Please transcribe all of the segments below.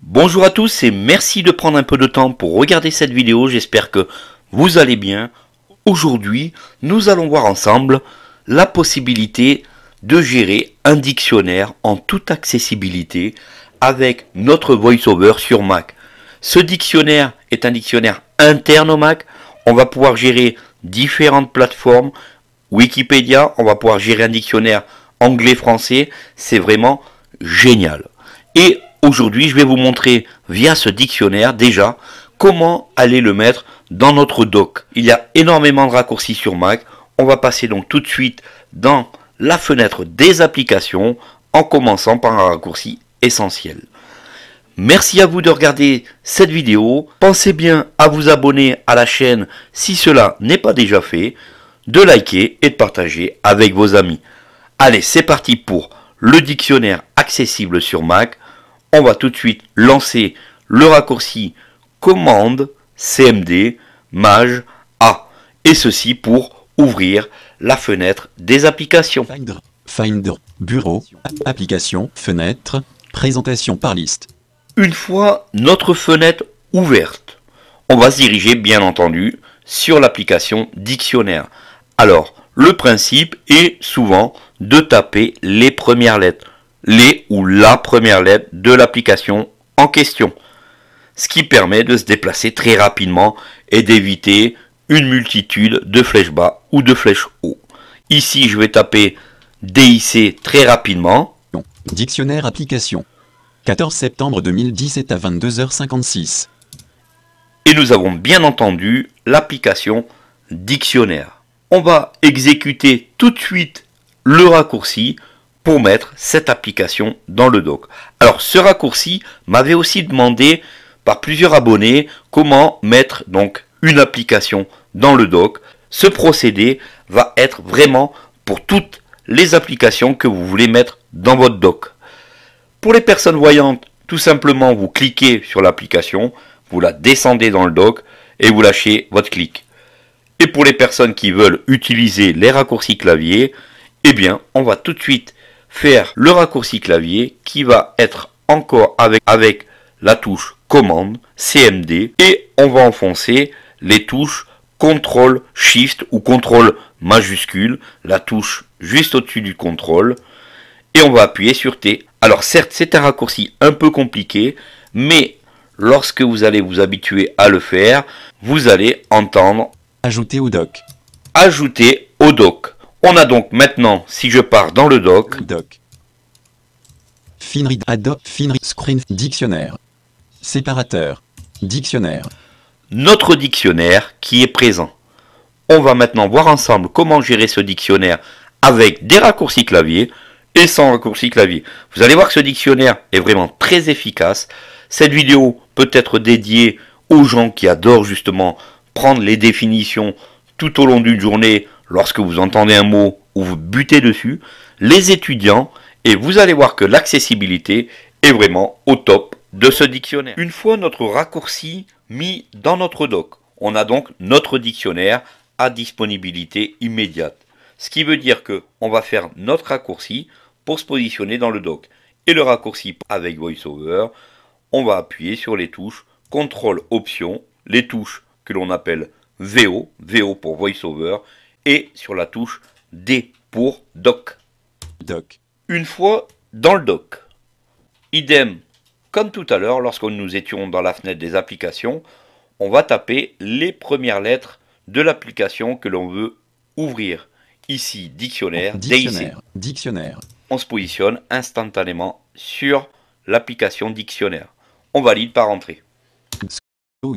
Bonjour à tous et merci de prendre un peu de temps pour regarder cette vidéo. J'espère que vous allez bien. Aujourd'hui, nous allons voir ensemble la possibilité de gérer un dictionnaire en toute accessibilité avec notre VoiceOver sur Mac. Ce dictionnaire est un dictionnaire interne au Mac, on va pouvoir gérer différentes plateformes. Wikipédia, on va pouvoir gérer un dictionnaire anglais-français. C'est vraiment génial. Et aujourd'hui, je vais vous montrer via ce dictionnaire déjà comment aller le mettre dans notre doc. Il y a énormément de raccourcis sur Mac. On va passer donc tout de suite dans la fenêtre des applications en commençant par un raccourci essentiel. Merci à vous de regarder cette vidéo. Pensez bien à vous abonner à la chaîne si cela n'est pas déjà fait, de liker et de partager avec vos amis. Allez, c'est parti pour le dictionnaire accessible sur Mac. On va tout de suite lancer le raccourci commande CMD maj A et ceci pour ouvrir la fenêtre des applications. Finder, Finder, bureau, application, fenêtre, présentation par liste. Une fois notre fenêtre ouverte, on va se diriger bien entendu sur l'application dictionnaire. Alors, le principe est souvent de taper les premières lettres, les ou la première lettre de l'application en question, ce qui permet de se déplacer très rapidement et d'éviter une multitude de flèches bas ou de flèches haut. Ici, je vais taper DIC très rapidement. Dictionnaire application. 14 septembre 2017 à 22h56. Et nous avons bien entendu l'application dictionnaire. On va exécuter tout de suite le raccourci pour mettre cette application dans le doc. Alors ce raccourci m'avait aussi demandé par plusieurs abonnés comment mettre donc une application dans le doc. Ce procédé va être vraiment pour toutes les applications que vous voulez mettre dans votre doc. Pour les personnes voyantes, tout simplement vous cliquez sur l'application, vous la descendez dans le dock et vous lâchez votre clic. Et pour les personnes qui veulent utiliser les raccourcis clavier, eh bien on va tout de suite faire le raccourci clavier qui va être encore avec, avec la touche commande CMD et on va enfoncer les touches CTRL SHIFT ou CTRL majuscule, la touche juste au-dessus du contrôle, et on va appuyer sur T. Alors certes, c'est un raccourci un peu compliqué, mais lorsque vous allez vous habituer à le faire, vous allez entendre Ajouter au doc. Ajouter au doc. On a donc maintenant, si je pars dans le doc, doc. Finry Screen Dictionnaire. Séparateur. Dictionnaire. Notre dictionnaire qui est présent. On va maintenant voir ensemble comment gérer ce dictionnaire avec des raccourcis clavier et sans raccourci clavier. Vous allez voir que ce dictionnaire est vraiment très efficace. Cette vidéo peut être dédiée aux gens qui adorent justement prendre les définitions tout au long d'une journée lorsque vous entendez un mot ou vous butez dessus, les étudiants, et vous allez voir que l'accessibilité est vraiment au top de ce dictionnaire. Une fois notre raccourci mis dans notre doc, on a donc notre dictionnaire à disponibilité immédiate. Ce qui veut dire que on va faire notre raccourci, pour se positionner dans le dock. Et le raccourci avec VoiceOver, on va appuyer sur les touches CTRL Option, les touches que l'on appelle VO, VO pour VoiceOver, et sur la touche D pour dock. Doc. Une fois dans le doc, Idem, comme tout à l'heure, lorsque nous étions dans la fenêtre des applications, on va taper les premières lettres de l'application que l'on veut ouvrir. Ici, dictionnaire, dictionnaire, Dictionnaire on se positionne instantanément sur l'application dictionnaire. On valide par entrée.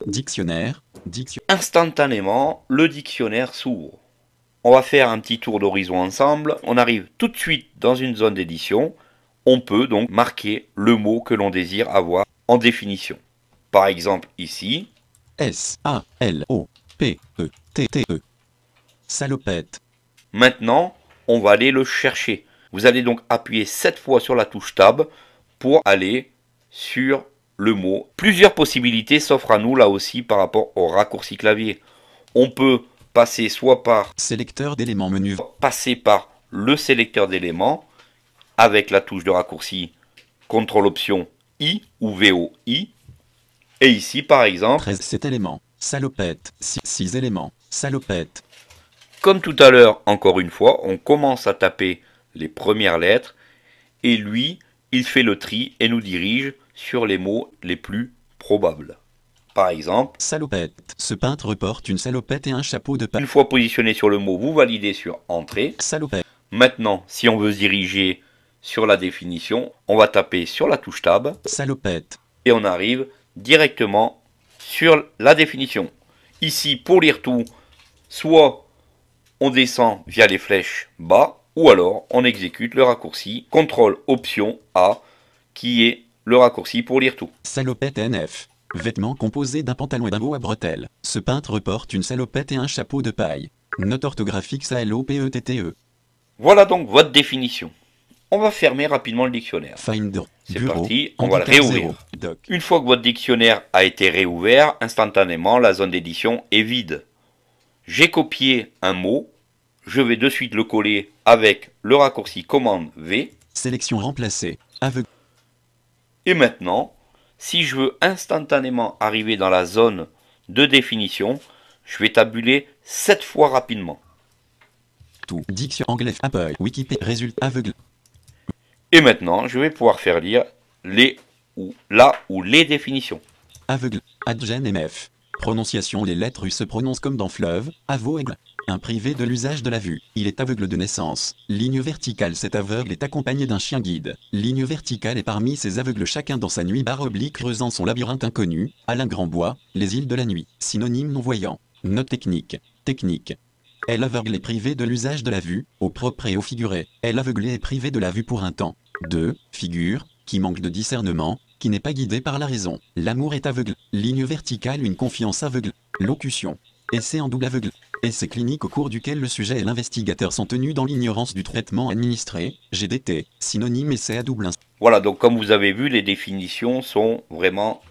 Dictionnaire. Instantanément, le dictionnaire s'ouvre. On va faire un petit tour d'horizon ensemble. On arrive tout de suite dans une zone d'édition. On peut donc marquer le mot que l'on désire avoir en définition. Par exemple ici. s a l o p e -T -T -E. Salopette. Maintenant, on va aller le chercher. Vous allez donc appuyer 7 fois sur la touche Tab pour aller sur le mot. Plusieurs possibilités s'offrent à nous là aussi par rapport au raccourci clavier. On peut passer soit par sélecteur d'éléments menu, passer par le sélecteur d'éléments avec la touche de raccourci CTRL option I ou VOI. Et ici par exemple, 13, éléments, salopette, éléments, salopette. Comme tout à l'heure, encore une fois, on commence à taper les premières lettres, et lui, il fait le tri et nous dirige sur les mots les plus probables. Par exemple, salopette. Ce peintre porte une salopette et un chapeau de paille. Une fois positionné sur le mot, vous validez sur entrée. Salopette. Maintenant, si on veut se diriger sur la définition, on va taper sur la touche tab. Salopette. Et on arrive directement sur la définition. Ici, pour lire tout, soit on descend via les flèches bas, ou alors on exécute le raccourci CTRL Option A qui est le raccourci pour lire tout. Salopette NF. Vêtement composé d'un pantalon et d'un haut à bretelles. Ce peintre porte une salopette et un chapeau de paille. Note orthographique salopette. E. Voilà donc votre définition. On va fermer rapidement le dictionnaire. Finder. C'est parti, on va le réouvrir. Une fois que votre dictionnaire a été réouvert, instantanément la zone d'édition est vide. J'ai copié un mot je vais de suite le coller avec le raccourci commande V. Sélection remplacée. Aveugle. Et maintenant, si je veux instantanément arriver dans la zone de définition, je vais tabuler 7 fois rapidement. Tout. Diction anglais Apple. Wikipédia. Résultat aveugle. Et maintenant, je vais pouvoir faire lire les ou la ou les définitions. Aveugle. Adgen MF. Prononciation Les lettres U se prononcent comme dans fleuve. Aveugle un privé de l'usage de la vue. Il est aveugle de naissance. Ligne verticale Cet aveugle est accompagné d'un chien guide. Ligne verticale et parmi ces aveugles chacun dans sa nuit barre oblique creusant son labyrinthe inconnu. Alain Grandbois, Les îles de la nuit. Synonyme non-voyant. Note technique. Technique. Elle aveugle et privée de l'usage de la vue, au propre et au figuré. Elle aveuglée est privée de la vue pour un temps. 2. Figure, qui manque de discernement, qui n'est pas guidée par la raison. L'amour est aveugle. Ligne verticale Une confiance aveugle. Locution. Essai en double aveugle. Essai clinique au cours duquel le sujet et l'investigateur sont tenus dans l'ignorance du traitement administré, GDT, synonyme essai à double Voilà, donc comme vous avez vu, les définitions sont vraiment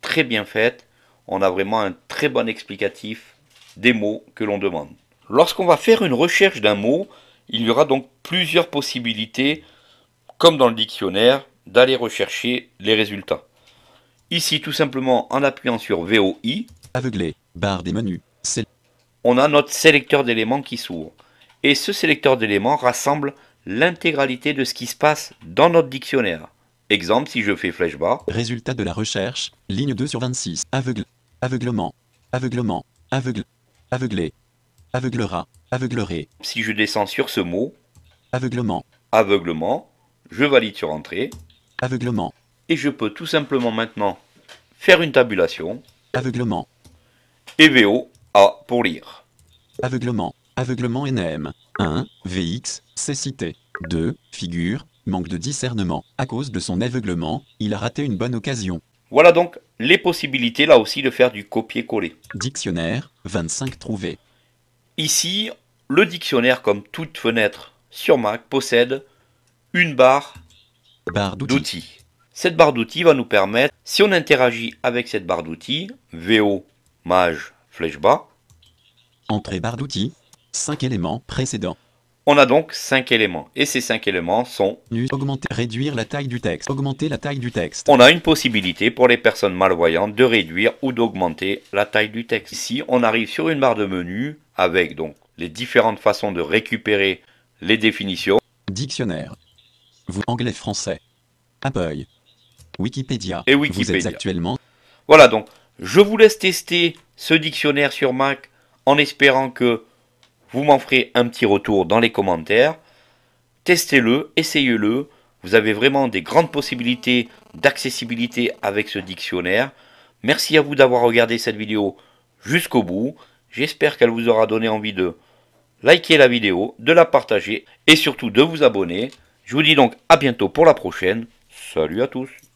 très bien faites. On a vraiment un très bon explicatif des mots que l'on demande. Lorsqu'on va faire une recherche d'un mot, il y aura donc plusieurs possibilités, comme dans le dictionnaire, d'aller rechercher les résultats. Ici, tout simplement en appuyant sur VOI. Aveuglé, barre des menus, c'est on a notre sélecteur d'éléments qui s'ouvre. Et ce sélecteur d'éléments rassemble l'intégralité de ce qui se passe dans notre dictionnaire. Exemple, si je fais flèche bas. Résultat de la recherche, ligne 2 sur 26. Aveugle. Aveuglement. Aveuglement. Aveugle. Aveuglé. Aveuglera. Aveugleré. Si je descends sur ce mot. Aveuglement. Aveuglement. Je valide sur entrée. Aveuglement. Et je peux tout simplement maintenant faire une tabulation. Aveuglement. et VO pour lire. Aveuglement. Aveuglement NM. 1. VX. Cécité. 2. Figure. Manque de discernement. À cause de son aveuglement, il a raté une bonne occasion. Voilà donc les possibilités là aussi de faire du copier-coller. Dictionnaire. 25 trouvés. Ici, le dictionnaire, comme toute fenêtre sur Mac, possède une barre, barre d'outils. Cette barre d'outils va nous permettre, si on interagit avec cette barre d'outils, VO, Mage, flèche bas, Entrée barre d'outils. 5 éléments précédents. On a donc 5 éléments. Et ces 5 éléments sont augmenter, réduire la taille du texte, augmenter la taille du texte. On a une possibilité pour les personnes malvoyantes de réduire ou d'augmenter la taille du texte. Ici, on arrive sur une barre de menu avec donc les différentes façons de récupérer les définitions. Dictionnaire. Vous anglais français. Apple. Wikipédia. Et Wikipédia. Vous êtes actuellement. Voilà donc, je vous laisse tester ce dictionnaire sur Mac en espérant que vous m'en ferez un petit retour dans les commentaires. Testez-le, essayez-le. Vous avez vraiment des grandes possibilités d'accessibilité avec ce dictionnaire. Merci à vous d'avoir regardé cette vidéo jusqu'au bout. J'espère qu'elle vous aura donné envie de liker la vidéo, de la partager et surtout de vous abonner. Je vous dis donc à bientôt pour la prochaine. Salut à tous